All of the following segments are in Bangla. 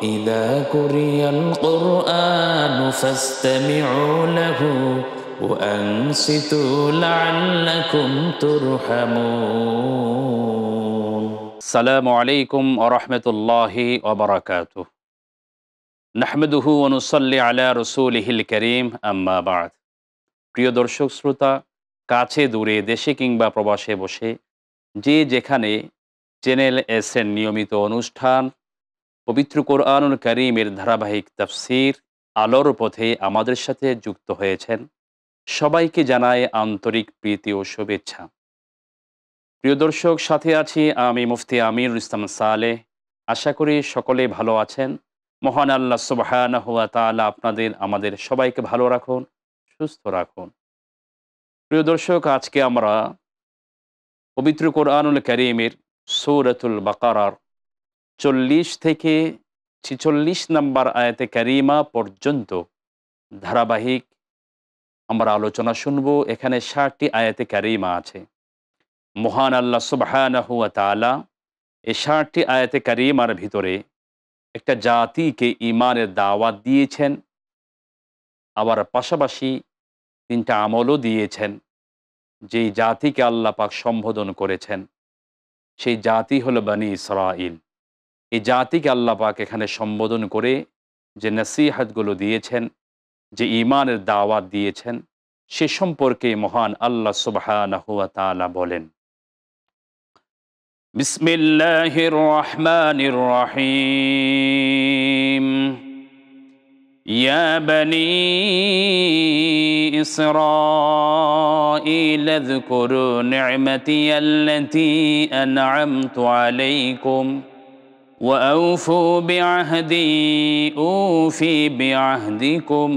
وإذا قرئ القرآن فاستمعوا له وأنصتوا لعلكم ترحمون السلام عليكم ورحمة الله وبركاته نحمده ونصلي على رسوله الكريم أما بعد প্রিয় দর্শক শ্রোতা কাছে দূরে দেশে কিংবা প্রবাসে বসে যে যেখানে চ্যানেল এসেন নিয়মিত অনুষ্ঠান পবিত্র কোরআনুল করিমের ধারাবাহিক তাফসির আলোর পথে আমাদের সাথে যুক্ত হয়েছেন সবাইকে জানায় আন্তরিক প্রীতি ও শুভেচ্ছা প্রিয় দর্শক সাথে আছি আমি মুফতি আমির ইসলাম সালে আশা করি সকলে ভালো আছেন মহান আল্লাহ সুবাহান হুয়া তালা আপনাদের আমাদের সবাইকে ভালো রাখুন সুস্থ রাখুন প্রিয় দর্শক আজকে আমরা পবিত্র কোরআনুল করিমের সৌরতুল বাকারার চল্লিশ থেকে ছিচল্লিশ নম্বর আয়াতে ক্যারিমা পর্যন্ত ধারাবাহিক আমরা আলোচনা শুনব এখানে ষাটটি আয়াতে কারিমা আছে মহান আল্লাহ সুবাহানহুয়া তালা এই ষাটটি আয়াতে কারিমার ভিতরে একটা জাতিকে ইমানের দাওয়াত দিয়েছেন আবার পাশাপাশি তিনটা আমলও দিয়েছেন যেই জাতিকে আল্লাহ পাক সম্বোধন করেছেন সেই জাতি হল বানি ইসরা এই জাতিকে আল্লাহ পাক এখানে সম্বোধন করে যে নসিহাতগুলো দিয়েছেন যে ইমানের দাওয়াত দিয়েছেন সে সম্পর্কে মহান আল্লাহ সুবাহ বলেন বিসমিল্লাহির রহমানির يا بني إسرائيل اذكروا نعمتي التي أنعمت عليكم وأوفوا بعهدي أوفي بعهدكم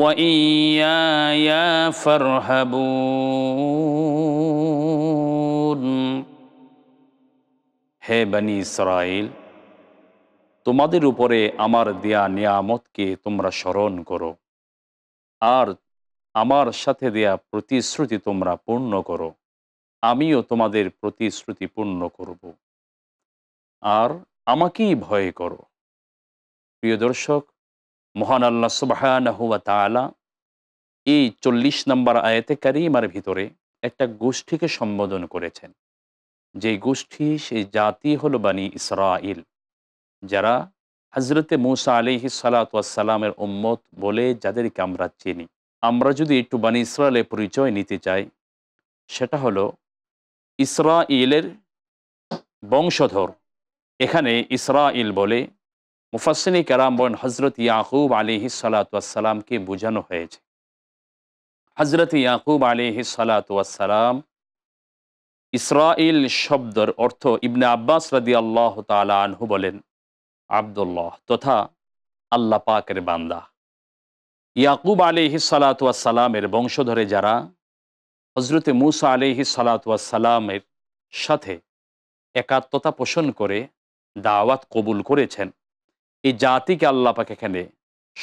وإياي فارهبون হে বনি ইসরায়েল তোমাদের উপরে আমার দেয়া নিয়ামতকে তোমরা স্মরণ করো আর আমার সাথে দেয়া প্রতিশ্রুতি তোমরা পূর্ণ করো আমিও তোমাদের প্রতিশ্রুতি পূর্ণ করবো আর আমাকেই ভয় করো প্রিয় দর্শক মহান আল্লাহ সুবাহানহুয়া তালা এই চল্লিশ নম্বর আয়তে কারিমার ভিতরে একটা গোষ্ঠীকে সম্বোধন করেছেন যে গোষ্ঠী সেই জাতি হল বানি ইসরাইল যারা হজরতে মৌসা আলিহি সালাতামের উম্মত বলে যাদেরকে আমরা চিনি আমরা যদি একটু বানি ইসরায়েলের পরিচয় নিতে চাই সেটা হলো ইলের বংশধর এখানে ইসরাইল বলে মুফাসিনী কারাম বলেন হজরত ইয়াকুব আলী সালাতামকে বোঝানো হয়েছে হজরত ইয়াকুব আলী সালাতাম ইসরাইল শব্দর অর্থ ইবনে আব্বাস রাদি আল্লাহ তালা বলেন আবদুল্লাহ তথা আল্লাহ পাকের বান্দা ইয়াকুব আলিহি সালাতামের বংশধরে যারা হজরতে মুসা আলিহি সালাতামের সাথে একাত্মতা পোষণ করে দাওয়াত কবুল করেছেন এই জাতিকে পাকে এখানে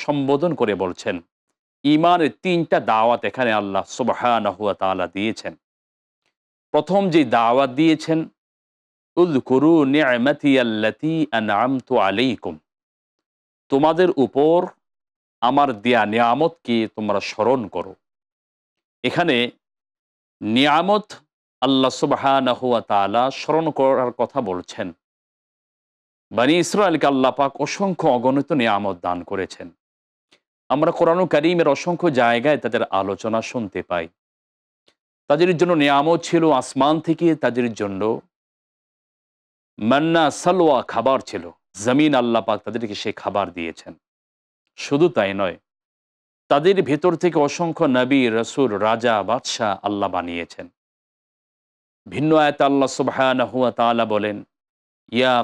সম্বোধন করে বলছেন ইমানের তিনটা দাওয়াত এখানে আল্লাহ সুবাহানহুয়া তালা দিয়েছেন প্রথম যে দাওয়াত দিয়েছেন উল নিয়ামতি আল্লাতি আলাইকুম তোমাদের উপর আমার দেয়া নিয়ামতকে তোমরা স্মরণ করো এখানে নিয়ামত আল্লাহ সুবাহানহুয়া তালা স্মরণ করার কথা বলছেন বানি ইসরায়েলকে আল্লাহ পাক অসংখ্য অগণিত নিয়ামত দান করেছেন আমরা কোরআন করিমের অসংখ্য জায়গায় তাদের আলোচনা শুনতে পাই তাদের জন্য নিয়ামত ছিল আসমান থেকে তাদের জন্য মান্না সালোয়া খাবার ছিল জমিন আল্লাহ পাক তাদেরকে সে খাবার দিয়েছেন শুধু তাই নয় তাদের ভেতর থেকে অসংখ্য নবী রসুল রাজা বাদশাহ আল্লাহ বানিয়েছেন ভিন্ন আয়তা আল্লাহ সুবাহ বলেন ইয়া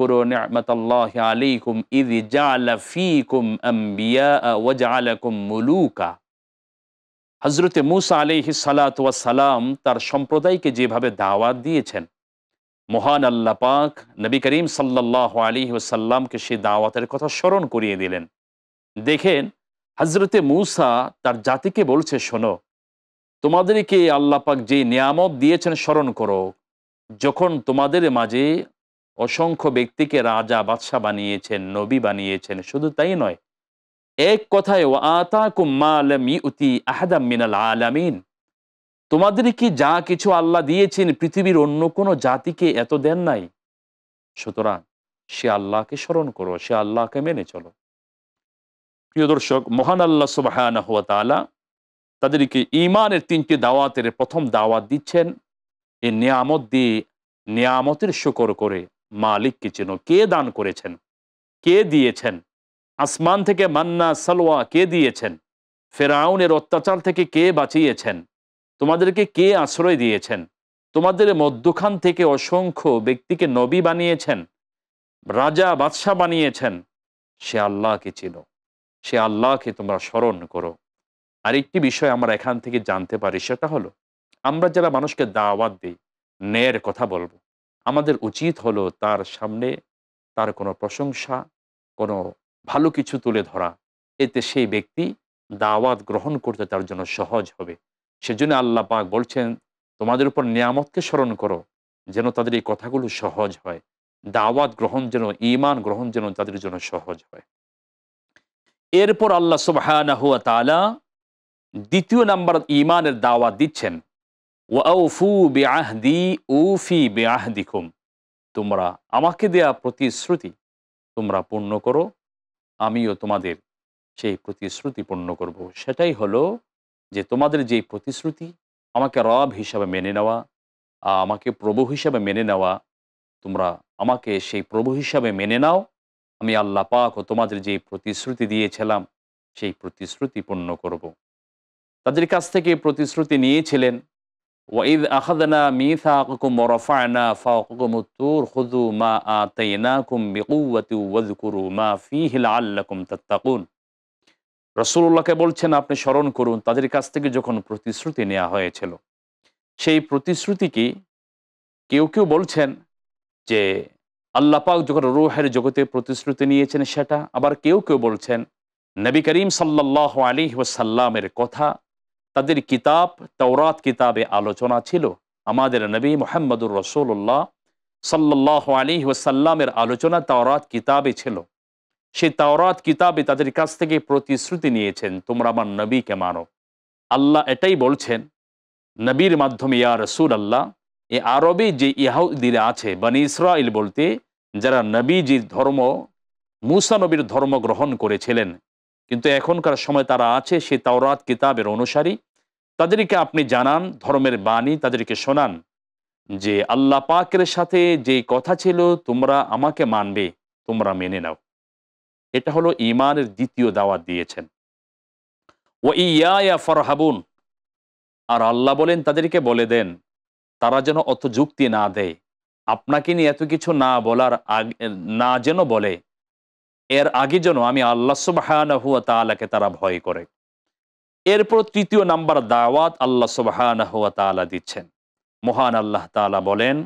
করো আলাইকুম ইদ জালা ফিকুম আম্বিয়া মুলুকা হজরতে মুসা আলিহি সালাম তার সম্প্রদায়কে যেভাবে দাওয়াত দিয়েছেন মহান আল্লাহ পাক নবী করিম সাল্লাহ আলী ওসাল্লামকে সেই দাওয়াতের কথা স্মরণ করিয়ে দিলেন দেখেন হজরতে মূসা তার জাতিকে বলছে শোনো তোমাদেরকে আল্লাহ পাক যে নিয়ামত দিয়েছেন স্মরণ করো যখন তোমাদের মাঝে অসংখ্য ব্যক্তিকে রাজা বাদশাহ বানিয়েছেন নবী বানিয়েছেন শুধু তাই নয় এক কথায় মিনাল তোমাদের কি যা কিছু আল্লাহ দিয়েছেন পৃথিবীর অন্য কোনো জাতিকে এত দেন নাই সুতরাং সে আল্লাহকে স্মরণ করো সে আল্লাহকে মেনে চলো প্রিয় দর্শক মহান আল্লাহ সুবাহ তাদেরকে ইমানের তিনটি দাওয়াতের প্রথম দাওয়াত দিচ্ছেন এ নিয়ামত দিয়ে নিয়ামতের শুকর করে মালিককে চেনো কে দান করেছেন কে দিয়েছেন আসমান থেকে মান্না সালোয়া কে দিয়েছেন ফেরাউনের অত্যাচার থেকে কে বাঁচিয়েছেন তোমাদেরকে কে আশ্রয় দিয়েছেন তোমাদের মধ্যখান থেকে অসংখ্য ব্যক্তিকে নবী বানিয়েছেন রাজা বাদশাহ বানিয়েছেন সে আল্লাহকে চেনো সে আল্লাহকে তোমরা স্মরণ করো আরেকটি বিষয় আমরা এখান থেকে জানতে পারি সেটা হলো আমরা যারা মানুষকে দাওয়াত দিই ন্যায়ের কথা বলবো আমাদের উচিত হলো তার সামনে তার কোনো প্রশংসা কোনো ভালো কিছু তুলে ধরা এতে সেই ব্যক্তি দাওয়াত গ্রহণ করতে তার জন্য সহজ হবে সেজন্য আল্লাহ পাক বলছেন তোমাদের উপর নিয়ামতকে স্মরণ করো যেন তাদের এই কথাগুলো সহজ হয় দাওয়াত গ্রহণ যেন ইমান গ্রহণ যেন তাদের জন্য সহজ হয় এরপর আল্লাহ সুবাহ দ্বিতীয় নাম্বার ইমানের দাওয়াত দিচ্ছেন তোমরা আমাকে দেয়া প্রতিশ্রুতি তোমরা পূর্ণ করো আমিও তোমাদের সেই প্রতিশ্রুতি পূর্ণ করব। সেটাই হলো যে তোমাদের যেই প্রতিশ্রুতি আমাকে রব হিসাবে মেনে নেওয়া আমাকে প্রভু হিসাবে মেনে নেওয়া তোমরা আমাকে সেই প্রভু হিসাবে মেনে নাও আমি আল্লাহ পাক ও তোমাদের যে প্রতিশ্রুতি দিয়েছিলাম সেই প্রতিশ্রুতি পূর্ণ করব। তাদের কাছ থেকে প্রতিশ্রুতি নিয়েছিলেন ওয়াঈদ আখাদনা মিথা কুম রফায়না ফাকুমুত্তুর খুদু মা আতনা কুম বিকুয়াতি ওয়াজকুরু মা ফিহিল আল্লাকুম তাত্তাকুন রসুল্লাহকে বলছেন আপনি স্মরণ করুন তাদের কাছ থেকে যখন প্রতিশ্রুতি নেওয়া হয়েছিল সেই প্রতিশ্রুতি কি কেউ কেউ বলছেন যে আল্লাহ পাক যখন রুহের জগতে প্রতিশ্রুতি নিয়েছেন সেটা আবার কেউ কেউ বলছেন নবী করিম সাল্লাহ আলী ওয়াসাল্লামের কথা তাদের কিতাব তাওরাত কিতাবে আলোচনা ছিল আমাদের নবী মোহাম্মদুর রসুল্লাহ সাল্লাহ আলী ওসাল্লামের আলোচনা তাওরাত কিতাবে ছিল সেই তাওরাত কিতাবে তাদের কাছ থেকে প্রতিশ্রুতি নিয়েছেন তোমরা আমার নবীকে মানো আল্লাহ এটাই বলছেন নবীর মাধ্যমে ইয়া রসুল আল্লাহ এ আরবে যে ইহাউদ্দিরা আছে বানি ইসরায়েল বলতে যারা নবীজির ধর্ম মুসা নবীর ধর্ম গ্রহণ করেছিলেন কিন্তু এখনকার সময় তারা আছে সে তাওরাত কিতাবের অনুসারী তাদেরকে আপনি জানান ধর্মের বাণী তাদেরকে শোনান যে আল্লাহ পাকের সাথে যে কথা ছিল তোমরা আমাকে মানবে তোমরা মেনে নাও এটা হলো ইমানের দ্বিতীয় দাওয়াত দিয়েছেন ও ইয়া ফরহাবুন আর আল্লাহ বলেন তাদেরকে বলে দেন তারা যেন অত যুক্তি না দেয় আপনাকে নিয়ে এত কিছু না বলার আগ না যেন বলে এর আগে যেন আমি আল্লাহ সুবাহান তালাকে তারা ভয় করে এরপর তৃতীয় নাম্বার দাওয়াত আল্লাহ সুবাহান তালা দিচ্ছেন মহান আল্লাহ তালা বলেন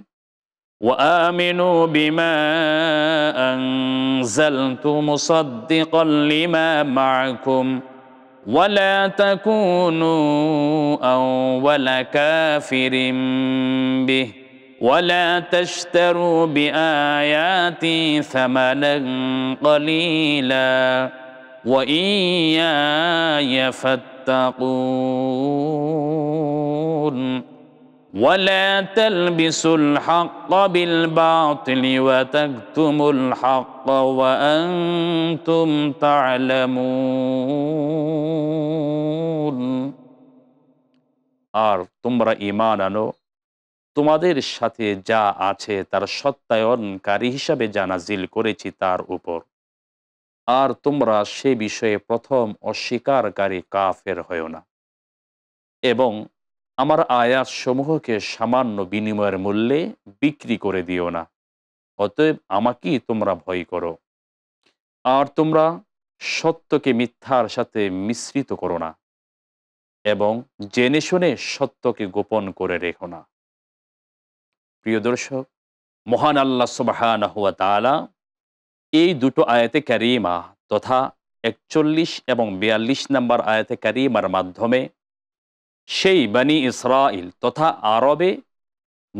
وآمنوا بما أنزلت مصدقا لما معكم ولا تكونوا أول كافر به ولا تشتروا باياتي ثمنا قليلا واياي فاتقون ولا تلبسوا الحق بالباطل وتكتموا الحق وانتم تعلمون আর তোমরা ইমান আনো তোমাদের সাথে যা আছে তার সত্যায়নকারী হিসাবে যা নাজিল করেছি তার উপর আর তোমরা সে বিষয়ে প্রথম অস্বীকারকারী কাফের হয় না এবং আমার আয়াত সমূহকে সামান্য বিনিময়ের মূল্যে বিক্রি করে দিও না অতএব আমাকেই তোমরা ভয় করো আর তোমরা সত্যকে মিথ্যার সাথে মিশ্রিত করো না এবং জেনে শুনে সত্যকে গোপন করে রেখো না প্রিয় দর্শক মহান আল্লাহ সুবাহান হুয়া তালা এই দুটো আয়াতে ক্যারিমা তথা একচল্লিশ এবং বিয়াল্লিশ নম্বর আয়াতে ক্যারিমার মাধ্যমে সেই বানি ইসরাইল তথা আরবে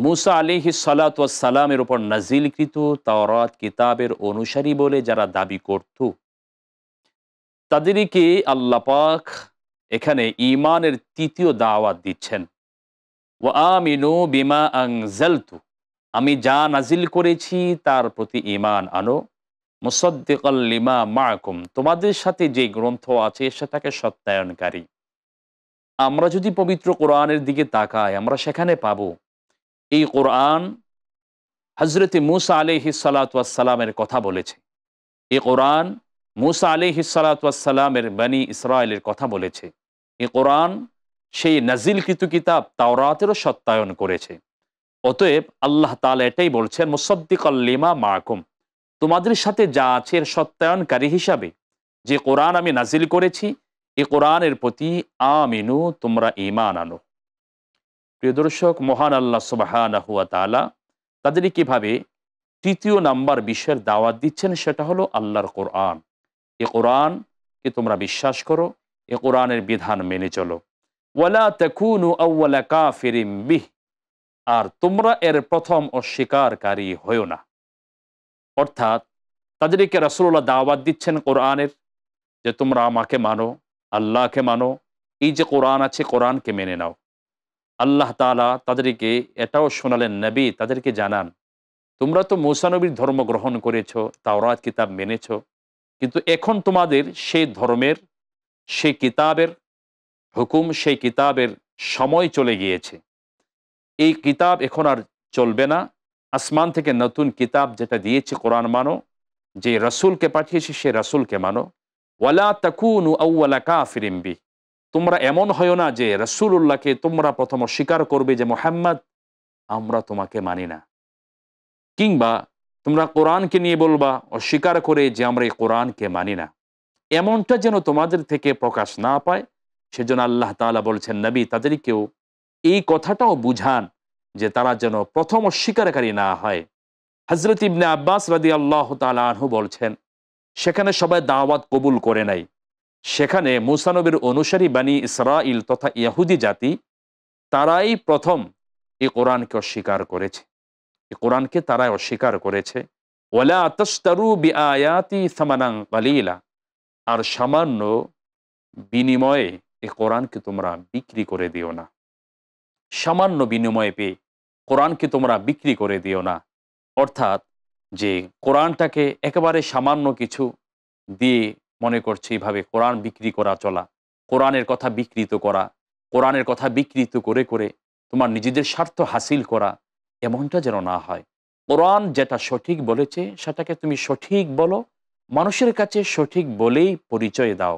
মুসা আলিহি সালাতামের উপর নাজিলকৃত তাওরাত কিতাবের অনুসারী বলে যারা দাবি করত তাদেরকে আল্লাপাক এখানে ইমানের তৃতীয় দাওয়াত দিচ্ছেন ও বিমা আংজেলতু আমি যা নাজিল করেছি তার প্রতি ইমান আনো মুসদ্দিকল্লিমা মাকুম তোমাদের সাথে যে গ্রন্থ আছে সেটাকে সত্যায়নকারী আমরা যদি পবিত্র কোরআনের দিকে তাকাই আমরা সেখানে পাব এই কোরআন হজরত মুসা আলিহি সালাতামের কথা বলেছে এই কোরআন মুসা আলিহি সালাতামের বানী ইসরায়েলের কথা বলেছে এই কোরআন সেই নাজিলকৃত কিতাব তাওরাতেরও সত্যায়ন করেছে অতএব আল্লাহ তালা এটাই বলছেন মুসদ্দিক আল্লিমা তোমাদের সাথে যা আছে এর সত্যায়নকারী হিসাবে যে কোরআন আমি নাজিল করেছি এই কোরআনের প্রতি আমিনু তোমরা ইমান আনো প্রিয় দর্শক মহান আল্লাহ সুবাহানহুয়া তালা তাদের কিভাবে তৃতীয় নাম্বার বিশ্বের দাওয়াত দিচ্ছেন সেটা হলো আল্লাহর কোরআন এ কোরআন কোরআনকে তোমরা বিশ্বাস করো এ কোরআনের বিধান মেনে চলো ওয়ালা কা বিহ আর তোমরা এর প্রথম অস্বীকারী হই না অর্থাৎ তাদেরকে রসুল্লাহ দাওয়াত দিচ্ছেন কোরআনের যে তোমরা আমাকে মানো আল্লাহকে মানো এই যে কোরআন আছে কোরআনকে মেনে নাও আল্লাহ তালা তাদেরকে এটাও শোনালেন নবী তাদেরকে জানান তোমরা তো মৌসানবীর ধর্ম গ্রহণ করেছ তাওরাত কিতাব মেনেছ কিন্তু এখন তোমাদের সেই ধর্মের সেই কিতাবের হুকুম সেই কিতাবের সময় চলে গিয়েছে এই কিতাব এখন আর চলবে না আসমান থেকে নতুন কিতাব যেটা দিয়েছে কোরআন মানো যে রসুলকে পাঠিয়েছে সে রসুলকে মানো ওয়ালা তাকুন আউ্লা কাফিরিম্বি তোমরা এমন হয় না যে রসুল্লাহকে তোমরা প্রথম স্বীকার করবে যে মোহাম্মদ আমরা তোমাকে মানি না কিংবা তোমরা কোরআনকে নিয়ে বলবা অস্বীকার করে যে আমরা এই কোরআনকে মানি না এমনটা যেন তোমাদের থেকে প্রকাশ না পায় সেজন্য আল্লাহ তালা বলছেন নবী তাদেরকেও এই কথাটাও বুঝান যে তারা যেন প্রথম অস্বীকারী না হয় হজরত ইবনে আব্বাস রাদি আল্লাহ তালাহ বলছেন সেখানে সবাই দাওয়াত কবুল করে নাই সেখানে মুসানবির অনুসারী বাণী ইসরাইল তথা ইয়াহুদি জাতি তারাই প্রথম এই কোরআনকে অস্বীকার করেছে এই কোরআনকে তারাই অস্বীকার করেছে ওলা বি আয়াতি সামানাং আর সামান্য বিনিময়ে এই কোরআনকে তোমরা বিক্রি করে দিও না সামান্য বিনিময়ে পেয়ে কোরআনকে তোমরা বিক্রি করে দিও না অর্থাৎ যে কোরআনটাকে একেবারে সামান্য কিছু দিয়ে মনে করছে এইভাবে কোরআন বিক্রি করা চলা কোরআনের কথা বিকৃত করা কোরআনের কথা বিকৃত করে করে তোমার নিজেদের স্বার্থ হাসিল করা এমনটা যেন না হয় কোরআন যেটা সঠিক বলেছে সেটাকে তুমি সঠিক বলো মানুষের কাছে সঠিক বলেই পরিচয় দাও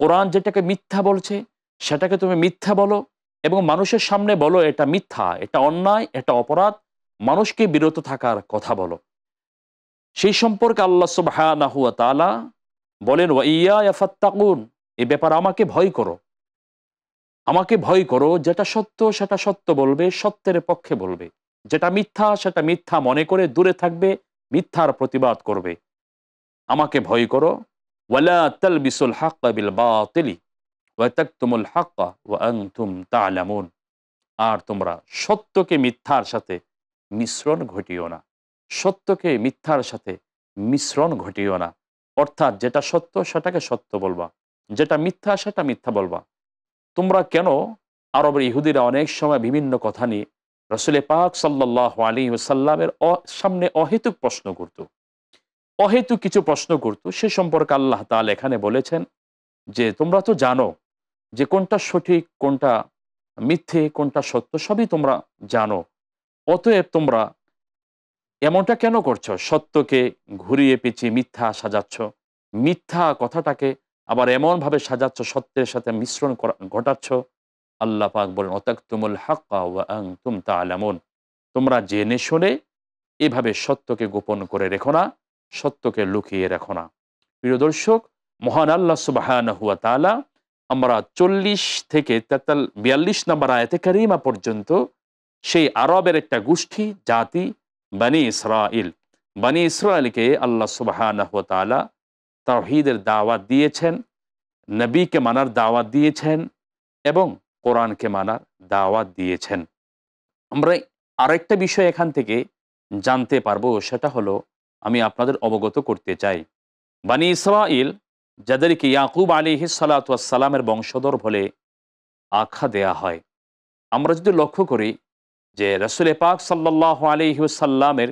কোরআন যেটাকে মিথ্যা বলছে সেটাকে তুমি মিথ্যা বলো এবং মানুষের সামনে বলো এটা মিথ্যা এটা অন্যায় এটা অপরাধ মানুষকে বিরত থাকার কথা বলো সেই সম্পর্কে আল্লাহ সুবাহানাহুয়া তালা বলেন ওয়াইয়া ইয়াফাত্তাকুন এ ব্যাপার আমাকে ভয় করো আমাকে ভয় করো যেটা সত্য সেটা সত্য বলবে সত্যের পক্ষে বলবে যেটা মিথ্যা সেটা মিথ্যা মনে করে দূরে থাকবে মিথ্যার প্রতিবাদ করবে আমাকে ভয় করো ولا تلبسوا الحق بالباطل وتكتموا الحق وانتم تعلمون আর তোমরা সত্যকে মিথ্যার সাথে মিশ্রণ ঘটিও না সত্যকে মিথ্যার সাথে মিশ্রণ ঘটিও না অর্থাৎ যেটা সত্য সেটাকে সত্য বলবা যেটা মিথ্যা সেটা মিথ্যা বলবা তোমরা কেন আরবের ইহুদিরা অনেক সময় বিভিন্ন কথা নিয়ে রসুলে পাক সাল্লাহ আলী সাল্লামের সামনে অহেতুক প্রশ্ন করতো অহেতু কিছু প্রশ্ন করত সে সম্পর্কে আল্লাহ তাল এখানে বলেছেন যে তোমরা তো জানো যে কোনটা সঠিক কোনটা মিথ্যে কোনটা সত্য সবই তোমরা জানো অতএব তোমরা এমনটা কেন করছো সত্যকে ঘুরিয়ে পেঁচিয়ে মিথ্যা সাজাচ্ছ মিথ্যা কথাটাকে আবার এমনভাবে সাজাচ্ছ সত্যের সাথে মিশ্রণ ঘটাচ্ছ আল্লাহ পাক বলেন অতাক তুমুল হাক্কা তুম তা আলামন তোমরা জেনে শোনে এভাবে সত্যকে গোপন করে রেখো না সত্যকে লুকিয়ে রাখো না প্রিয় দর্শক মহান আল্লাহ সুবাহান হুয়া তালা আমরা চল্লিশ থেকে তেতাল বিয়াল্লিশ নম্বর আয়তে কারিমা পর্যন্ত সেই আরবের একটা গোষ্ঠী জাতি বানি ইসরাইল বানি ইসরায়েলকে আল্লাহ সুবাহান হুয়া তালা তাহিদের দাওয়াত দিয়েছেন নবীকে মানার দাওয়াত দিয়েছেন এবং কোরআনকে মানার দাওয়াত দিয়েছেন আমরা আরেকটা বিষয় এখান থেকে জানতে পারবো সেটা হলো আমি আপনাদের অবগত করতে চাই বানি ইসরাইল যাদেরকে ইয়াকুব আলী হিসালাতামের বংশধর বলে আখ্যা দেয়া হয় আমরা যদি লক্ষ্য করি যে রসুল পাক সাল্লাহ আলিহাসাল্লামের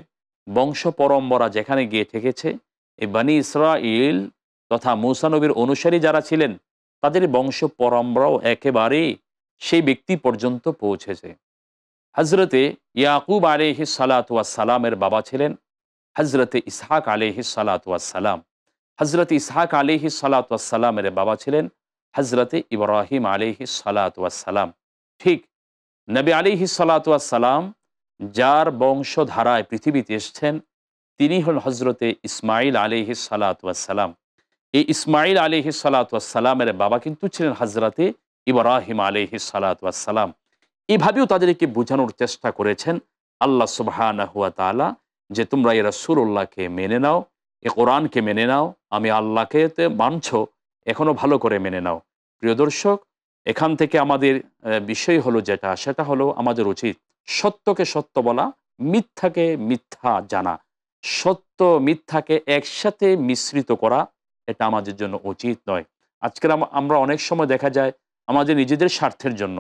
বংশ পরম্পরা যেখানে গিয়ে থেকেছে এই বানি ইসরাইল তথা মুসানবীর অনুসারী যারা ছিলেন তাদের বংশ পরম্পরাও একেবারেই সেই ব্যক্তি পর্যন্ত পৌঁছেছে হজরতে ইয়াকুব আলিহি সালাতামের বাবা ছিলেন হজরতে ইসহাক আলহি সালাতাম হজরত ইসহাক আলহি সালাতামের বাবা ছিলেন হজরতে ইব্রাহিম আলহি সালাতাম ঠিক নবী আলিহি সালাতাম যার বংশধারায় পৃথিবীতে এসছেন তিনি হল হজরতে ইসমাইল আলহি সালাতাম এই ইসমাইল আলহি সালাতামের বাবা কিন্তু ছিলেন হজরতে ইব্রাহিম আলহি সালাতাম এভাবেও তাদেরকে বোঝানোর চেষ্টা করেছেন আল্লাহ সুবাহ যে তোমরা এরা সুরল্লাহকে মেনে নাও এ কোরআনকে মেনে নাও আমি আল্লাহকে মানছ এখনও ভালো করে মেনে নাও প্রিয় দর্শক এখান থেকে আমাদের বিষয় হলো যেটা সেটা হলো আমাদের উচিত সত্যকে সত্য বলা মিথ্যাকে মিথ্যা জানা সত্য মিথ্যাকে একসাথে মিশ্রিত করা এটা আমাদের জন্য উচিত নয় আজকের আমরা অনেক সময় দেখা যায় আমাদের নিজেদের স্বার্থের জন্য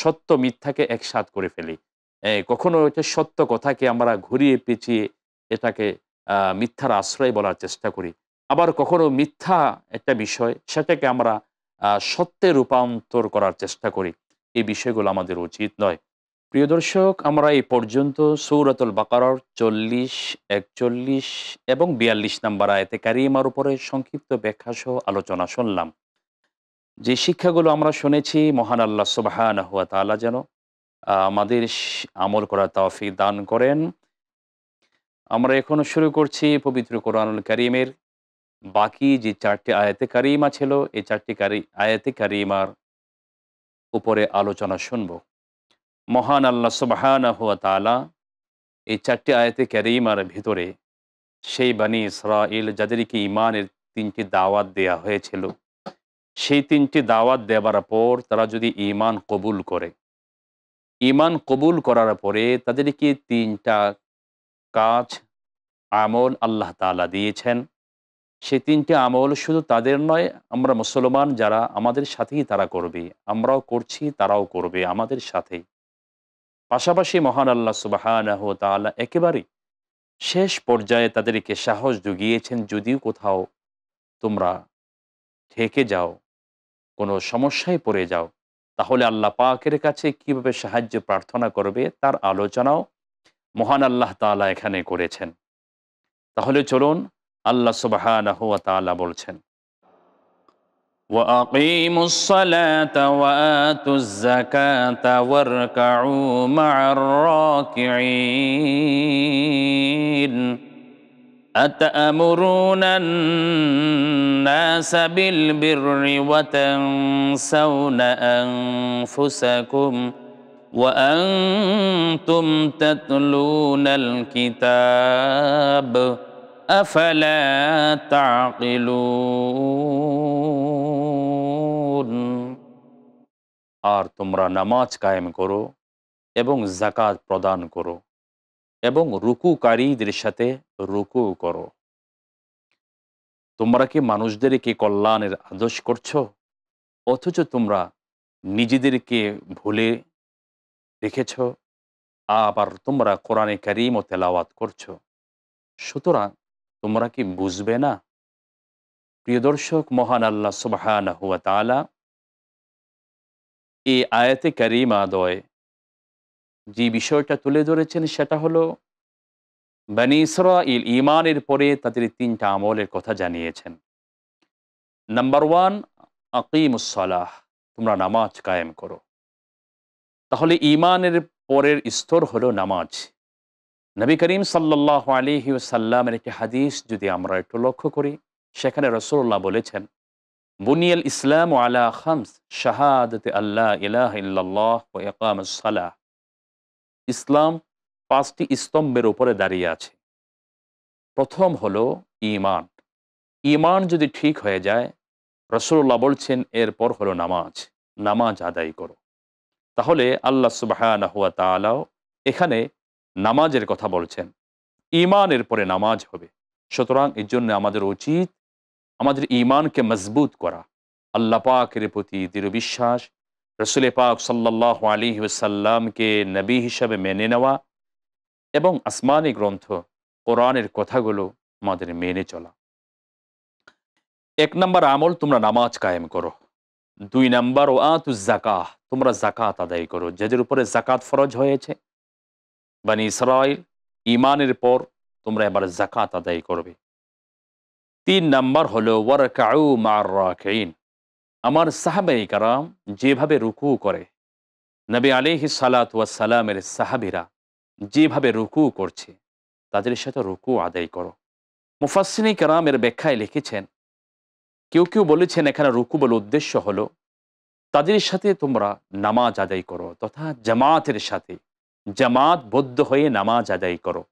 সত্য মিথ্যাকে একসাথ করে ফেলি কখনো হচ্ছে সত্য কথাকে আমরা ঘুরিয়ে পেঁচিয়ে এটাকে মিথ্যার আশ্রয় বলার চেষ্টা করি আবার কখনো মিথ্যা একটা বিষয় সেটাকে আমরা সত্যে রূপান্তর করার চেষ্টা করি এই বিষয়গুলো আমাদের উচিত নয় প্রিয় দর্শক আমরা এই পর্যন্ত সৌরতল বাকারর চল্লিশ একচল্লিশ এবং বিয়াল্লিশ নাম্বার আয়তে কারিমার উপরে সংক্ষিপ্ত ব্যাখ্যা সহ আলোচনা শুনলাম যে শিক্ষাগুলো আমরা শুনেছি মহান আল্লাহ সুবাহান যেন আমাদের আমল করার তাওফিক দান করেন আমরা এখনো শুরু করছি পবিত্র কোরআনুল করিমের বাকি যে চারটি আয়াতে কারিমা ছিল এই চারটি কারি আয়াতে কারিমার উপরে আলোচনা শুনব মহান আল্লাহ সুবাহান হুয়া তালা এই চারটি আয়াতে কারিমার ভিতরে সেই বাণী ইসরায়েল যাদেরকে ইমানের তিনটি দাওয়াত দেয়া হয়েছিল সেই তিনটি দাওয়াত দেবার পর তারা যদি ইমান কবুল করে ইমান কবুল করার পরে তাদেরকে তিনটা কাজ আমল আল্লাহ তালা দিয়েছেন সে তিনটে আমল শুধু তাদের নয় আমরা মুসলমান যারা আমাদের সাথেই তারা করবে আমরাও করছি তারাও করবে আমাদের সাথে পাশাপাশি মহান আল্লাহ সুবাহানাহ তালা একেবারে শেষ পর্যায়ে তাদেরকে সাহস জুগিয়েছেন যদিও কোথাও তোমরা ঠেকে যাও কোনো সমস্যায় পড়ে যাও তাহলে আল্লাহ পাকের কাছে কিভাবে সাহায্য প্রার্থনা করবে তার আলোচনাও মহান আল্লাহ তালা এখানে করেছেন তাহলে চলুন আল্লাহ সুবাহ বলছেন وأقيموا الصلاة وآتوا الزكاة واركعوا مع الراكعين أتأمرون الناس بالبر وتنسون أنفسكم وأنتم تتلون الكتاب أفلا تعقلون আর তোমরা নামাজ কায়েম করো এবং জাকাত প্রদান করো এবং রুকুকারীদের সাথে রুকু করো তোমরা কি মানুষদেরকে কল্যাণের আদর্শ করছো অথচ তোমরা নিজেদেরকে ভুলে রেখেছ আবার তোমরা কোরআনে কারিম ও তেলাওয়াত করছো সুতরাং তোমরা কি বুঝবে না প্রিয় দর্শক মহান আল্লাহ সুবাহ এই আয়াতে কারিমা দয় যে বিষয়টা তুলে ধরেছেন সেটা হলো বানি ইল ইমানের পরে তাদের তিনটা আমলের কথা জানিয়েছেন নাম্বার ওয়ান আকিমুসলাহ তোমরা নামাজ কায়েম করো তাহলে ইমানের পরের স্তর হলো নামাজ নবী করিম সাল্লাহ আলিহি সাল্লামের একটি হাদিস যদি আমরা একটু লক্ষ্য করি সেখানে রসুল্লাহ বলেছেন বুনিয়াল ইসলাম আলা খামস শাহাদ আল্লাহ ইলাহ ইল্লাহ ও একামসালাহ ইসলাম পাঁচটি স্তম্ভের ওপরে দাঁড়িয়ে আছে প্রথম হলো ইমান ইমান যদি ঠিক হয়ে যায় রসুল্লাহ বলছেন এরপর হলো নামাজ নামাজ আদায় করো তাহলে আল্লাহ সুবাহ এখানে নামাজের কথা বলছেন ইমানের পরে নামাজ হবে সুতরাং এর জন্য আমাদের উচিত আমাদের ইমানকে মজবুত করা আল্লাপাকের প্রতি দৃঢ় বিশ্বাস রসুল পাক সাল্লাহ আলী সাল্লামকে নবী হিসাবে মেনে নেওয়া এবং আসমানি গ্রন্থ কোরআনের কথাগুলো আমাদের মেনে চলা এক নম্বর আমল তোমরা নামাজ কায়েম করো দুই নাম্বার ও আতু জাকাহ তোমরা জাকাত আদায় করো যাদের উপরে জাকাত ফরজ হয়েছে বানি ইসরায়েল ইমানের পর তোমরা এবার জাকাত আদায় করবে তিন নাম্বার হলো কাউ মার রাখেইন আমার সাহাবাই কারাম যেভাবে রুকু করে নবী আলিহি সালাত সালামের সাহাবিরা যেভাবে রুকু করছে তাদের সাথে রুকু আদায় করো মুফাসিনী কারামের এর ব্যাখ্যায় লিখেছেন কেউ কেউ বলেছেন এখানে রুকু বলে উদ্দেশ্য হলো তাদের সাথে তোমরা নামাজ আদায় করো তথা জামাতের সাথে জামাত বদ্ধ হয়ে নামাজ আদায় করো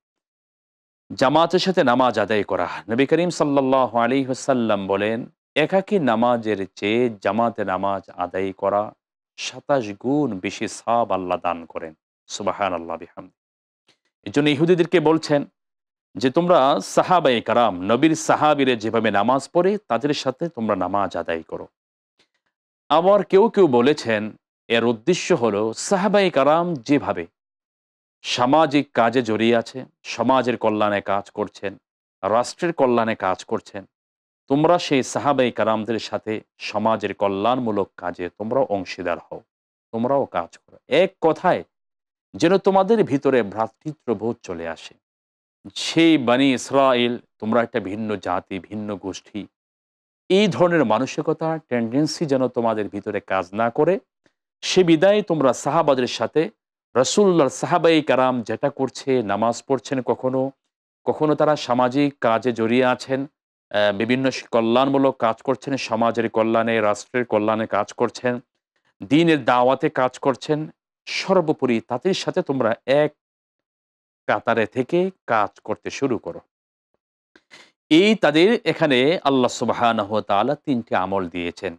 জামাতের সাথে নামাজ আদায় করা নবী করিম সাল্লাহ আলী সাল্লাম বলেন একাকী নামাজের চেয়ে জামাতে নামাজ আদায় করা সাতাশ গুণ বেশি সাব আল্লাহ দান করেন সুবাহান আল্লাহ বিহাম এই জন্য ইহুদিদেরকে বলছেন যে তোমরা সাহাবাই কারাম নবীর সাহাবিরে যেভাবে নামাজ পড়ে তাদের সাথে তোমরা নামাজ আদায় করো আবার কেউ কেউ বলেছেন এর উদ্দেশ্য হলো সাহাবাই কারাম যেভাবে সামাজিক কাজে জড়িয়ে আছে সমাজের কল্যাণে কাজ করছেন রাষ্ট্রের কল্যাণে কাজ করছেন তোমরা সেই সাহাবাই কারামদের সাথে সমাজের কল্যাণমূলক কাজে তোমরাও অংশীদার হও তোমরাও কাজ করো এক কথায় যেন তোমাদের ভিতরে ভ্রাতৃত্ববোধ চলে আসে সেই বাণী ইসরায়েল তোমরা একটা ভিন্ন জাতি ভিন্ন গোষ্ঠী এই ধরনের মানসিকতা টেন্ডেন্সি যেন তোমাদের ভিতরে কাজ না করে সে বিদায় তোমরা সাহাবাদের সাথে রসুল্লার সাহাবাই কারাম যেটা করছে নামাজ পড়ছেন কখনো কখনো তারা সামাজিক কাজে জড়িয়ে আছেন বিভিন্ন কল্যাণমূলক কাজ করছেন সমাজের কল্যাণে রাষ্ট্রের কল্যাণে কাজ করছেন দিনের দাওয়াতে কাজ করছেন সর্বোপরি তাদের সাথে তোমরা এক কাতারে থেকে কাজ করতে শুরু করো এই তাদের এখানে আল্লাহ সুবাহ তিনটি আমল দিয়েছেন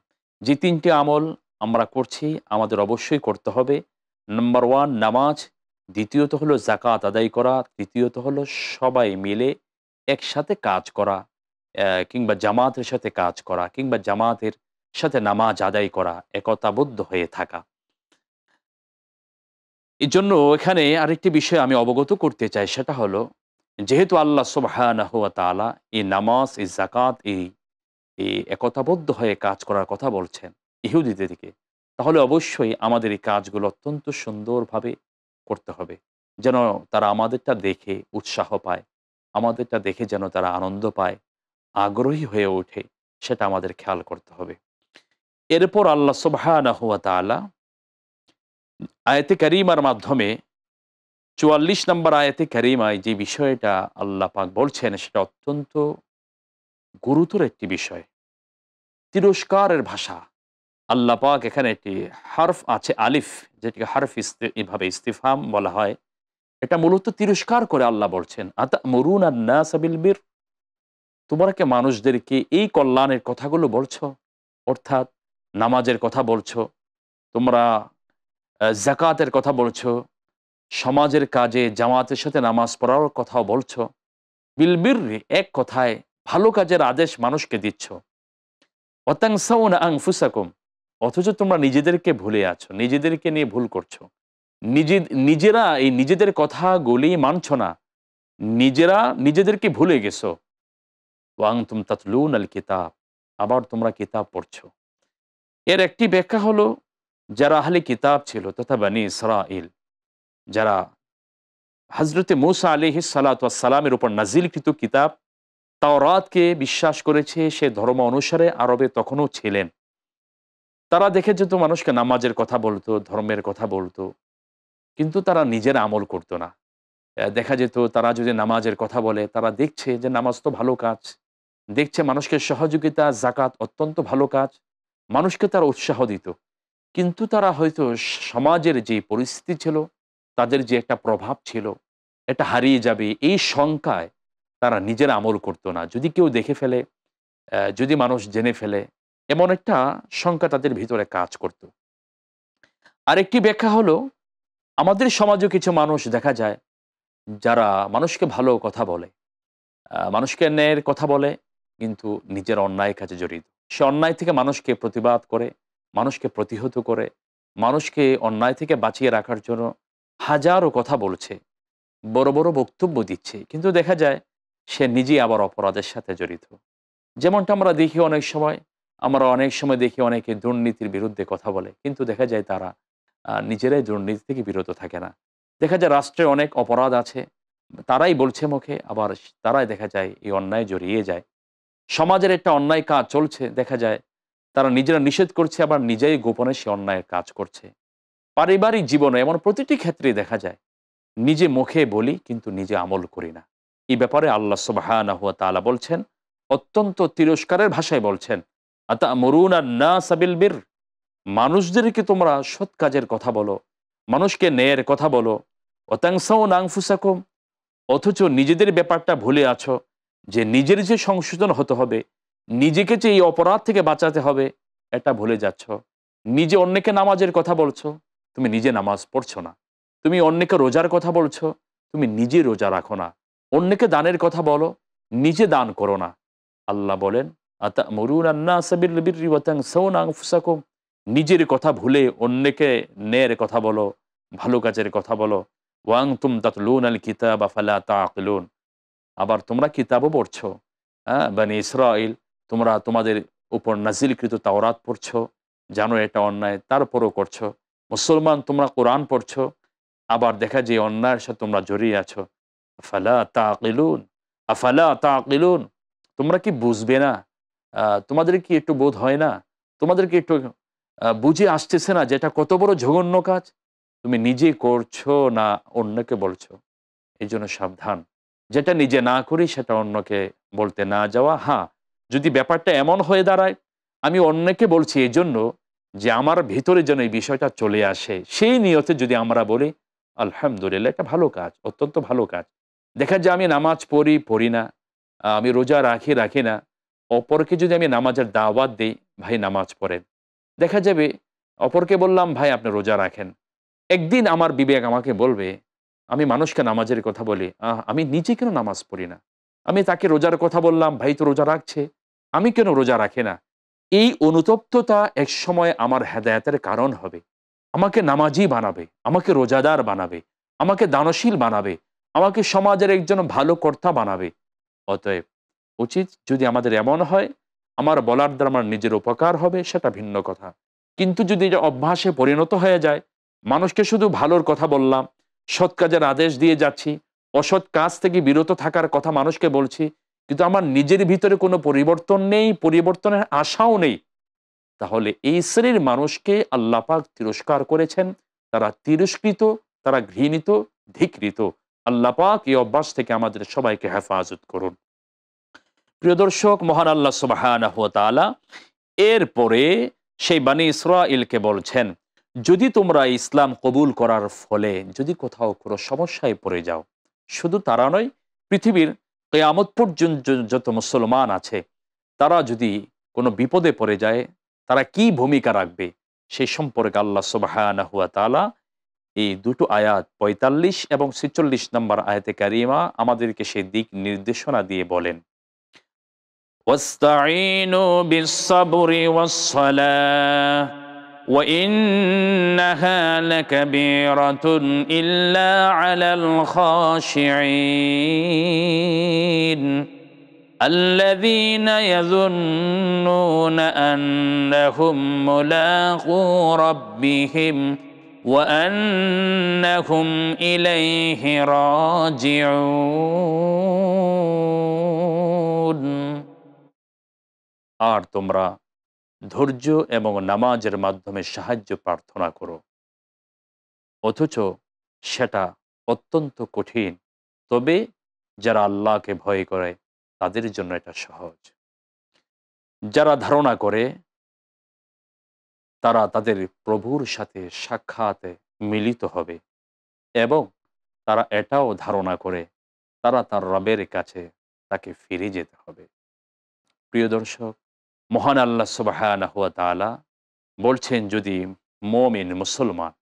যে তিনটি আমল আমরা করছি আমাদের অবশ্যই করতে হবে নম্বর ওয়ান নামাজ দ্বিতীয়ত হলো জাকাত আদায় করা তৃতীয়ত হলো সবাই মিলে একসাথে কাজ করা কিংবা জামাতের সাথে কাজ করা কিংবা জামাতের সাথে নামাজ আদায় করা একতাবদ্ধ হয়ে থাকা এর জন্য এখানে আরেকটি বিষয় আমি অবগত করতে চাই সেটা হলো যেহেতু আল্লাহ তাআলা এই নামাজ এই জাকাত এই এই একতাবদ্ধ হয়ে কাজ করার কথা বলছেন ইহুদিদের দিকে তাহলে অবশ্যই আমাদের এই কাজগুলো অত্যন্ত সুন্দরভাবে করতে হবে যেন তারা আমাদেরটা দেখে উৎসাহ পায় আমাদেরটা দেখে যেন তারা আনন্দ পায় আগ্রহী হয়ে ওঠে সেটা আমাদের খেয়াল করতে হবে এরপর আল্লাহ সুবাহানা আয়তে করিমার মাধ্যমে চুয়াল্লিশ নম্বর আয়তে করিমায় যে বিষয়টা আল্লাহ পাক বলছেন সেটা অত্যন্ত গুরুতর একটি বিষয় তিরস্কারের ভাষা আল্লাহ পাক এখানে একটি হার্ফ আছে আলিফ যেটিকে হার্ফ এভাবে ইস্তিফাম বলা হয় এটা মূলত তিরস্কার করে আল্লাহ বলছেন আতা মরুন না সাবিল বীর তোমরা কে মানুষদেরকে এই কল্যাণের কথাগুলো বলছো অর্থাৎ নামাজের কথা বলছো তোমরা জাকাতের কথা বলছো সমাজের কাজে জামাতের সাথে নামাজ পড়ার কথাও বলছো বিলবির এক কথায় ভালো কাজের আদেশ মানুষকে দিচ্ছ অতাংসাউন আংফুসাকুম অথচ তোমরা নিজেদেরকে ভুলে আছো নিজেদেরকে নিয়ে ভুল করছো নিজে নিজেরা এই নিজেদের কথাগুলি মানছ না নিজেরা নিজেদেরকে ভুলে গেছো ওয়াং তুম তাতলুন আল কিতাব আবার তোমরা কিতাব পড়ছ এর একটি ব্যাখ্যা হলো যারা আহলে কিতাব ছিল তথা বানি ইল যারা হজরতে মৌসা আলিহি সালাতামের উপর নাজিলকৃত কিতাব তাওরাতকে বিশ্বাস করেছে সে ধর্ম অনুসারে আরবে তখনও ছিলেন তারা দেখে যেত মানুষকে নামাজের কথা বলতো ধর্মের কথা বলতো কিন্তু তারা নিজের আমল করতো না দেখা যেত তারা যদি নামাজের কথা বলে তারা দেখছে যে নামাজ তো ভালো কাজ দেখছে মানুষকে সহযোগিতা জাকাত অত্যন্ত ভালো কাজ মানুষকে তারা উৎসাহ দিত কিন্তু তারা হয়তো সমাজের যে পরিস্থিতি ছিল তাদের যে একটা প্রভাব ছিল এটা হারিয়ে যাবে এই শঙ্কায় তারা নিজের আমল করতো না যদি কেউ দেখে ফেলে যদি মানুষ জেনে ফেলে এমন একটা শঙ্কা তাদের ভিতরে কাজ করত আরেকটি ব্যাখ্যা হলো আমাদের সমাজে কিছু মানুষ দেখা যায় যারা মানুষকে ভালো কথা বলে মানুষকে ন্যায়ের কথা বলে কিন্তু নিজের অন্যায়ের কাছে জড়িত সে অন্যায় থেকে মানুষকে প্রতিবাদ করে মানুষকে প্রতিহত করে মানুষকে অন্যায় থেকে বাঁচিয়ে রাখার জন্য হাজারো কথা বলছে বড় বড় বক্তব্য দিচ্ছে কিন্তু দেখা যায় সে নিজেই আবার অপরাধের সাথে জড়িত যেমনটা আমরা দেখি অনেক সময় আমরা অনেক সময় দেখি অনেকে দুর্নীতির বিরুদ্ধে কথা বলে কিন্তু দেখা যায় তারা নিজেরাই দুর্নীতি থেকে বিরত থাকে না দেখা যায় রাষ্ট্রে অনেক অপরাধ আছে তারাই বলছে মুখে আবার তারাই দেখা যায় এই অন্যায় জড়িয়ে যায় সমাজের একটা অন্যায় কাজ চলছে দেখা যায় তারা নিজেরা নিষেধ করছে আবার নিজেই গোপনে সে অন্যায়ের কাজ করছে পারিবারিক জীবনে এমন প্রতিটি ক্ষেত্রে দেখা যায় নিজে মুখে বলি কিন্তু নিজে আমল করি না এই ব্যাপারে আল্লাহ সুবাহ হুয়া তালা বলছেন অত্যন্ত তিরস্কারের ভাষায় বলছেন আতা মরুন আর না সাবিল বীর মানুষদেরকে তোমরা সৎ কাজের কথা বলো মানুষকে ন্যায়ের কথা বলো অতাংসাও নাংফুসাকুম অথচ নিজেদের ব্যাপারটা ভুলে আছো যে নিজের যে সংশোধন হতে হবে নিজেকে যে এই অপরাধ থেকে বাঁচাতে হবে এটা ভুলে যাচ্ছ নিজে অন্যকে নামাজের কথা বলছো তুমি নিজে নামাজ পড়ছো না তুমি অন্যকে রোজার কথা বলছো তুমি নিজে রোজা রাখো না অন্যকে দানের কথা বলো নিজে দান করো না আল্লাহ বলেন আতা মরুন নিজের কথা ভুলে অন্যকে নেয়ের কথা বলো ভালো কাজের কথা বলো ওয়াং তুম তাতলুন আল কিতাব আফালা তা আকলুন আবার তোমরা কিতাবও পড়ছো হ্যাঁ বানি ইসরায়েল তোমরা তোমাদের উপর নাজিলকৃত তাওরাত পড়ছো জানো এটা অন্যায় তারপরও করছো মুসলমান তোমরা কোরআন পড়ছো আবার দেখা যে অন্যায়ের সাথে তোমরা জড়িয়ে আছো আফালা তাকিলুন আফালা তাকিলুন তোমরা কি বুঝবে না তোমাদের কি একটু বোধ হয় না তোমাদের কি একটু বুঝে আসতেছে না যেটা কত বড় ঝগন্য কাজ তুমি নিজে করছো না অন্যকে বলছো এই জন্য সাবধান যেটা নিজে না করি সেটা অন্যকে বলতে না যাওয়া হ্যাঁ যদি ব্যাপারটা এমন হয়ে দাঁড়ায় আমি অন্যকে বলছি এই জন্য যে আমার ভিতরে যেন এই বিষয়টা চলে আসে সেই নিয়তে যদি আমরা বলি আলহামদুলিল্লাহ এটা ভালো কাজ অত্যন্ত ভালো কাজ দেখা যায় আমি নামাজ পড়ি পড়ি না আমি রোজা রাখি রাখি না অপরকে যদি আমি নামাজের দাওয়াত দিই ভাই নামাজ পড়েন দেখা যাবে অপরকে বললাম ভাই আপনি রোজা রাখেন একদিন আমার বিবেক আমাকে বলবে আমি মানুষকে নামাজের কথা বলি আমি নিজে কেন নামাজ পড়ি না আমি তাকে রোজার কথা বললাম ভাই তো রোজা রাখছে আমি কেন রোজা রাখে না এই অনুতপ্ততা এক সময় আমার হেদায়াতের কারণ হবে আমাকে নামাজি বানাবে আমাকে রোজাদার বানাবে আমাকে দানশীল বানাবে আমাকে সমাজের একজন ভালো কর্তা বানাবে অতএব উচিত যদি আমাদের এমন হয় আমার বলার দ্বারা আমার নিজের উপকার হবে সেটা ভিন্ন কথা কিন্তু যদি অভ্যাসে পরিণত হয়ে যায় মানুষকে শুধু ভালোর কথা বললাম সৎ কাজের আদেশ দিয়ে যাচ্ছি অসৎ কাজ থেকে বিরত থাকার কথা মানুষকে বলছি কিন্তু আমার নিজের ভিতরে কোনো পরিবর্তন নেই পরিবর্তনের আশাও নেই তাহলে এই শ্রেণীর মানুষকে আল্লাপাক তিরস্কার করেছেন তারা তিরস্কৃত তারা ঘৃণিত ধিকৃত আল্লাপাক এই অভ্যাস থেকে আমাদের সবাইকে হেফাজত করুন প্রিয় দর্শক মহান আল্লাহ সুবাহ এরপরে সেই বানী ইসরা ইলকে বলছেন যদি তোমরা ইসলাম কবুল করার ফলে যদি কোথাও কোনো সমস্যায় পড়ে যাও শুধু তারা নয় পৃথিবীর কেয়ামত পর্যন্ত যত মুসলমান আছে তারা যদি কোনো বিপদে পড়ে যায় তারা কি ভূমিকা রাখবে সেই সম্পর্কে আল্লাহ সুবাহানা হুয়া তালা এই দুটো আয়াত ৪৫ এবং ছেচল্লিশ নম্বর আয়াতে কারিমা আমাদেরকে সেই দিক নির্দেশনা দিয়ে বলেন ওয়াস্তাইনু وانها لكبيره الا على الخاشعين الذين يظنون انهم ملاقو ربهم وانهم اليه راجعون আর তোমরা ধৈর্য এবং নামাজের মাধ্যমে সাহায্য প্রার্থনা করো অথচ সেটা অত্যন্ত কঠিন তবে যারা আল্লাহকে ভয় করে তাদের জন্য এটা সহজ যারা ধারণা করে তারা তাদের প্রভুর সাথে সাক্ষাতে মিলিত হবে এবং তারা এটাও ধারণা করে তারা তার রবের কাছে তাকে ফিরে যেতে হবে প্রিয় দর্শক মহান আল্লাহ সুবাহ বলছেন যদি মমিন মুসলমান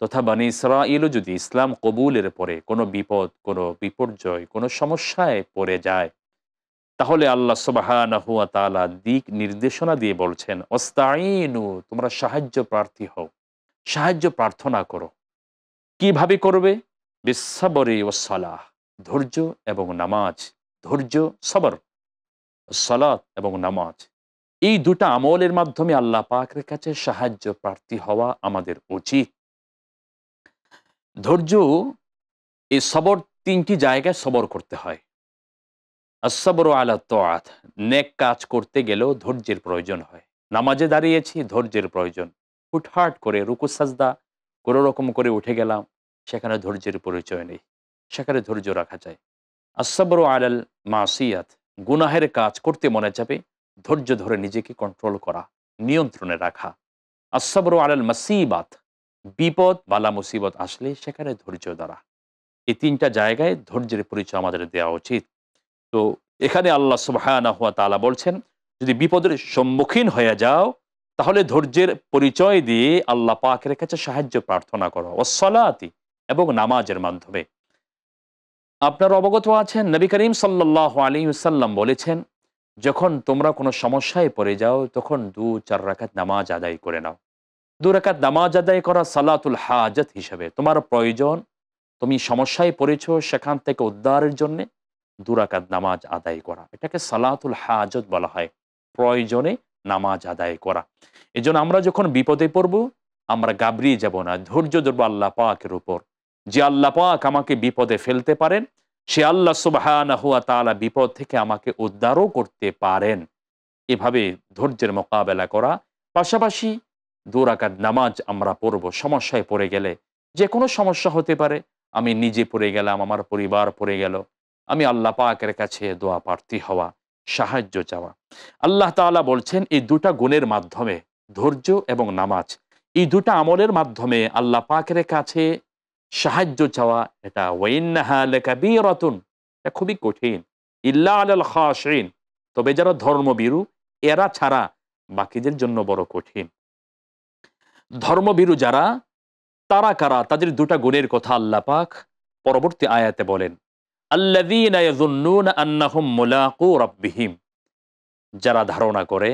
তথা বানী ইসরায়েলও যদি ইসলাম কবুলের পরে কোনো বিপদ কোনো বিপর্যয় কোনো সমস্যায় পড়ে যায় তাহলে আল্লাহ সুবাহানহুয়া দিক নির্দেশনা দিয়ে বলছেন অস্তায়নু তোমরা সাহায্য প্রার্থী হও সাহায্য প্রার্থনা করো কিভাবে করবে বিশ্বাবরে ও সালাহ ধৈর্য এবং নামাজ ধৈর্য সবর সালাত এবং নামাজ এই দুটা আমলের মাধ্যমে আল্লাহ পাকের কাছে সাহায্য প্রার্থী হওয়া আমাদের উচিত ধৈর্য এই সবর তিনটি জায়গায় সবর করতে হয় আসবর আলা তোয়াত নেক কাজ করতে গেলেও ধৈর্যের প্রয়োজন হয় নামাজে দাঁড়িয়েছি ধৈর্যের প্রয়োজন হুটহাট করে রুকু সাজদা কোনো রকম করে উঠে গেলাম সেখানে ধৈর্যের পরিচয় নেই সেখানে ধৈর্য রাখা যায় আসবর আলাল মাসিয়াত গুনাহের কাজ করতে মনে যাবে ধৈর্য ধরে নিজেকে কন্ট্রোল করা নিয়ন্ত্রণে রাখা আসবর আলাল মাসিবাত বিপদ বালা মুসিবত আসলে সেখানে ধৈর্য দ্বারা এই তিনটা জায়গায় ধৈর্যের পরিচয় আমাদের দেওয়া উচিত তো এখানে আল্লাহ সুবাহ তালা বলছেন যদি বিপদের সম্মুখীন হয়ে যাও তাহলে ধৈর্যের পরিচয় দিয়ে আল্লাহ পাকের কাছে সাহায্য প্রার্থনা করো অসলাতি এবং নামাজের মাধ্যমে আপনার অবগত আছেন নবী করিম সাল্লাহ আলী সাল্লাম বলেছেন যখন তোমরা কোনো সমস্যায় পড়ে যাও তখন দু চার রাকাত নামাজ আদায় করে নাও দু রাখাত নামাজ আদায় করা সালাতুল হাজত হিসেবে তোমার প্রয়োজন তুমি সমস্যায় পড়েছ সেখান থেকে উদ্ধারের জন্য দু রাকাত নামাজ আদায় করা এটাকে সালাতুল হাজত বলা হয় প্রয়োজনে নামাজ আদায় করা এজন্য আমরা যখন বিপদে পড়ব আমরা গাবড়িয়ে যাব না ধৈর্য ধরবো আল্লাহ পাকের উপর যে আল্লাহ পাক আমাকে বিপদে ফেলতে পারেন সে আল্লাহ সুবাহানা হুয়া তালা বিপদ থেকে আমাকে উদ্ধারও করতে পারেন এভাবে ধৈর্যের মোকাবেলা করা পাশাপাশি দুরাকাত নামাজ আমরা পড়ব সমস্যায় পড়ে গেলে যে কোনো সমস্যা হতে পারে আমি নিজে পড়ে গেলাম আমার পরিবার পড়ে গেল আমি আল্লাহ পাকের কাছে দোয়া প্রার্থী হওয়া সাহায্য চাওয়া আল্লাহ তালা বলছেন এই দুটা গুণের মাধ্যমে ধৈর্য এবং নামাজ এই দুটা আমলের মাধ্যমে আল্লাহ পাকের কাছে সাহায্য চাওয়া এটা ওয়াইন খুবই কঠিন ইল্লা আল খাসিন তবে যারা ধর্মবিরু এরা ছাড়া বাকিদের জন্য বড় কঠিন ধর্মবিরু যারা তারা কারা তাদের দুটা গুণের কথা আল্লাহ পাক পরবর্তী আয়াতে বলেন রাব্বিহিম যারা ধারণা করে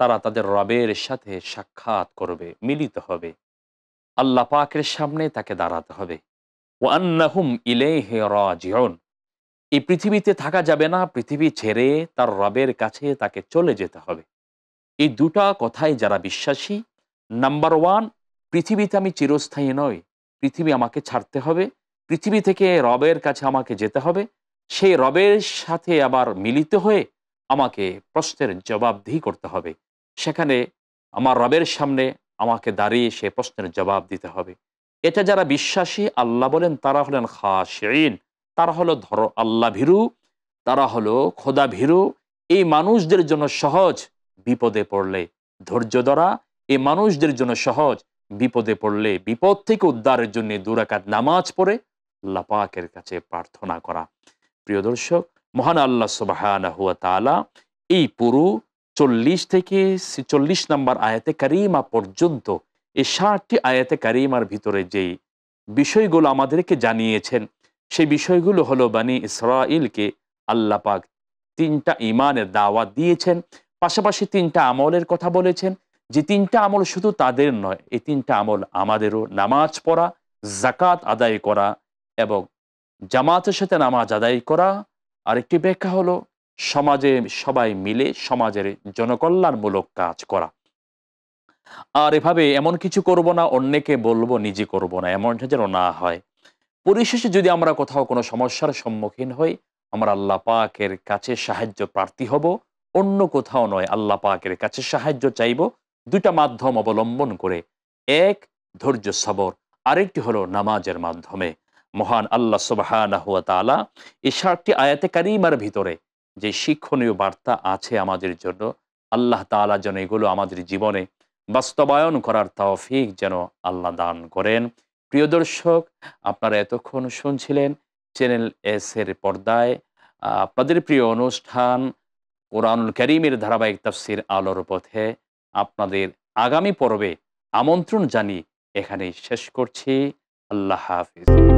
তারা তাদের রবের সাথে সাক্ষাৎ করবে মিলিত হবে আল্লাহ পাকের সামনে তাকে দাঁড়াতে হবে ও ইলে হে রাজিউন এই পৃথিবীতে থাকা যাবে না পৃথিবী ছেড়ে তার রবের কাছে তাকে চলে যেতে হবে এই দুটা কথায় যারা বিশ্বাসী নাম্বার ওয়ান পৃথিবীতে আমি চিরস্থায়ী নই পৃথিবী আমাকে ছাড়তে হবে পৃথিবী থেকে রবের কাছে আমাকে যেতে হবে সেই রবের সাথে আবার মিলিত হয়ে আমাকে প্রশ্নের জবাবদিহি করতে হবে সেখানে আমার রবের সামনে আমাকে দাঁড়িয়ে সে প্রশ্নের জবাব দিতে হবে এটা যারা বিশ্বাসী আল্লাহ বলেন তারা হলেন খাসিন তারা হলো ধর আল্লাহ ভীরু তারা হলো খোদা ভীরু এই মানুষদের জন্য সহজ বিপদে পড়লে ধৈর্য ধরা এই মানুষদের জন্য সহজ বিপদে পড়লে বিপদ থেকে উদ্ধারের জন্য দুরাকাত নামাজ পড়ে লাপাকের কাছে প্রার্থনা করা প্রিয় দর্শক মহান আল্লাহ সুবাহ এই পুরু চল্লিশ থেকে চল্লিশ নম্বর আয়াতে কারিমা পর্যন্ত এই ষাটটি আয়াতে কারিমার ভিতরে যেই বিষয়গুলো আমাদেরকে জানিয়েছেন সেই বিষয়গুলো হলো বানি ইসরায়েলকে আল্লাহ পাক তিনটা ইমানের দাওয়াত দিয়েছেন পাশাপাশি তিনটা আমলের কথা বলেছেন যে তিনটা আমল শুধু তাদের নয় এই তিনটা আমল আমাদেরও নামাজ পড়া জাকাত আদায় করা এবং জামাতের সাথে নামাজ আদায় করা আরেকটি ব্যাখ্যা হলো সমাজে সবাই মিলে সমাজের জনকল্যাণমূলক কাজ করা আর এভাবে এমন কিছু করব না অন্যকে বলবো নিজে করব না এমনটা যেন না হয় পরিশেষে যদি আমরা কোথাও কোনো সমস্যার সম্মুখীন হই আমরা আল্লাহ পাকের কাছে সাহায্য প্রার্থী হব অন্য কোথাও নয় আল্লাহ পাকের কাছে সাহায্য চাইব দুটা মাধ্যম অবলম্বন করে এক ধৈর্য সবর আরেকটি হলো নামাজের মাধ্যমে মহান আল্লাহ সুবাহ এই ষাটটি আয়াতে কারিমার ভিতরে যে শিক্ষণীয় বার্তা আছে আমাদের জন্য আল্লাহ তালা যেন এগুলো আমাদের জীবনে বাস্তবায়ন করার তাওফিক যেন আল্লাহ দান করেন প্রিয় দর্শক আপনারা এতক্ষণ শুনছিলেন চ্যানেল এস এর পর্দায় আপনাদের প্রিয় অনুষ্ঠান কোরআনুল করিমের ধারাবাহিক তাফসির আলোর পথে আপনাদের আগামী পর্বে আমন্ত্রণ জানিয়ে এখানেই শেষ করছি আল্লাহ হাফিজ